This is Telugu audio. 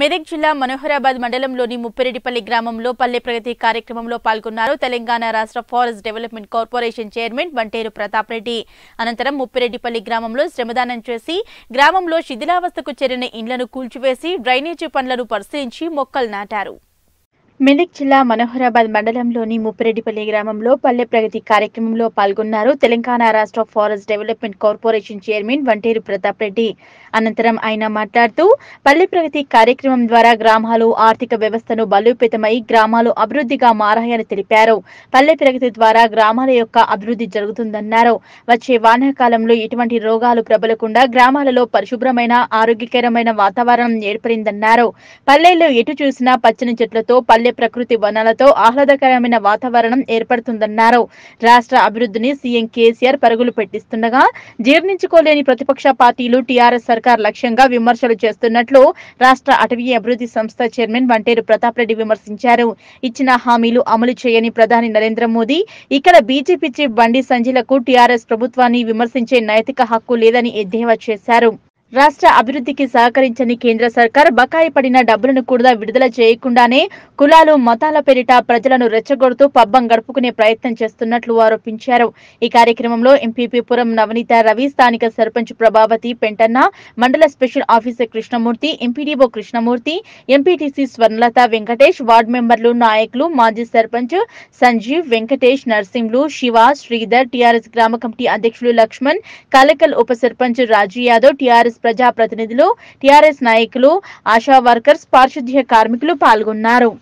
మెదక్ జిల్లా మనోహరాబాద్ మండలంలోని ముప్పిరెడ్డిపల్లి గ్రామంలో పల్లె ప్రగతి కార్యక్రమంలో పాల్గొన్నారు తెలంగాణ రాష్ట్ర forest development corporation chairman Banteru Pratap Reddy అనంతరం ముప్పిరెడ్డిపల్లి గ్రామంలో శ్రమదానం చేసి గ్రామంలో శిథిలావస్థకు చేరిన ఇండ్లను కూల్చివేసి డ్రైనేజీ పనులను పరిశీలించి మొక్కలు నాటారు మెదక్ జిల్లా మనోహరాబాద్ మండలంలోని ముప్పిరెడ్డిపల్లి గ్రామంలో పల్లె ప్రగతి కార్యక్రమంలో పాల్గొన్నారు తెలంగాణ రాష్ట్ర forest development corporation chairman Vanteru Pratap Reddy అనంతరం ఆయన మాట్లాడుతూ పల్లె ప్రగతి కార్యక్రమం ద్వారా గ్రామాలు ఆర్థిక వ్యవస్థను బలోపేతమై గ్రామాలు అభివృద్ధిగా మారాయని తెలిపారు పల్లె ప్రగతి ద్వారా గ్రామాల యొక్క అభివృద్ధి జరుగుతుందన్నారు వచ్చే వానాకాలంలో ఎటువంటి రోగాలు ప్రబలకుండా గ్రామాలలో పరిశుభ్రమైన ఆరోగ్యకరమైన వాతావరణం ఏర్పడిందన్నారు పల్లెల్లో ఎటు చూసినా పచ్చని చెట్లతో పల్లె ఉండే ప్రకృతి వనాలతో ఆహ్లాదకరమైన వాతావరణం ఏర్పడుతుందన్నారు రాష్ట్ర అభివృద్ధిని సీఎం కేసీఆర్ పరుగులు పెట్టిస్తుండగా జీర్ణించుకోలేని ప్రతిపక్ష పార్టీలు టీఆర్ఎస్ సర్కార్ లక్ష్యంగా విమర్శలు చేస్తున్నట్లు రాష్ట్ర అటవీ అభివృద్ధి సంస్థ చైర్మన్ వంటేరు ప్రతాప్ రెడ్డి విమర్శించారు ఇచ్చిన హామీలు అమలు చేయని ప్రధాని నరేంద్ర మోదీ ఇక్కడ బీజేపీ చీఫ్ బండి సంజయ్లకు టీఆర్ఎస్ ప్రభుత్వాన్ని విమర్శించే నైతిక హక్కు లేదని ఎద్దేవా చేశారు రాష్ట్ర అభివృద్ధికి సహకరించని కేంద్ర సర్కార్ బకాయి పడిన డబ్బులను కూడా విడుదల చేయకుండానే కులాలు మతాల పేరిట ప్రజలను రెచ్చగొడుతూ పబ్బం గడుపుకునే ప్రయత్నం చేస్తున్నట్లు ఆరోపించారు ఈ కార్యక్రమంలో పురం నవనీత రవి స్థానిక సర్పంచ్ ప్రభావతి పెంటన్న మండల special officer Krishnamurthy MPDO Krishnamurthy MPTC Swarnalatha Venkatesh ward మెంబర్లు నాయకులు మాజీ సర్పంచ్ సంజీవ్ వెంకటేష్ నర్సింహులు శివ శ్రీధర్ టీఆర్ఎస్ గ్రామ కమిటీ అధ్యక్షులు లక్ష్మణ్ కలకల్ ఉప సర్పంచ్ రాజు యాదవ్ టీఆర్ఎస్ ప్రజాప్రతినిధులు టీఆర్ఎస్ నాయకులు ఆశా వర్కర్స్ పారిశుద్ధ్య కార్మికులు పాల్గొన్నారు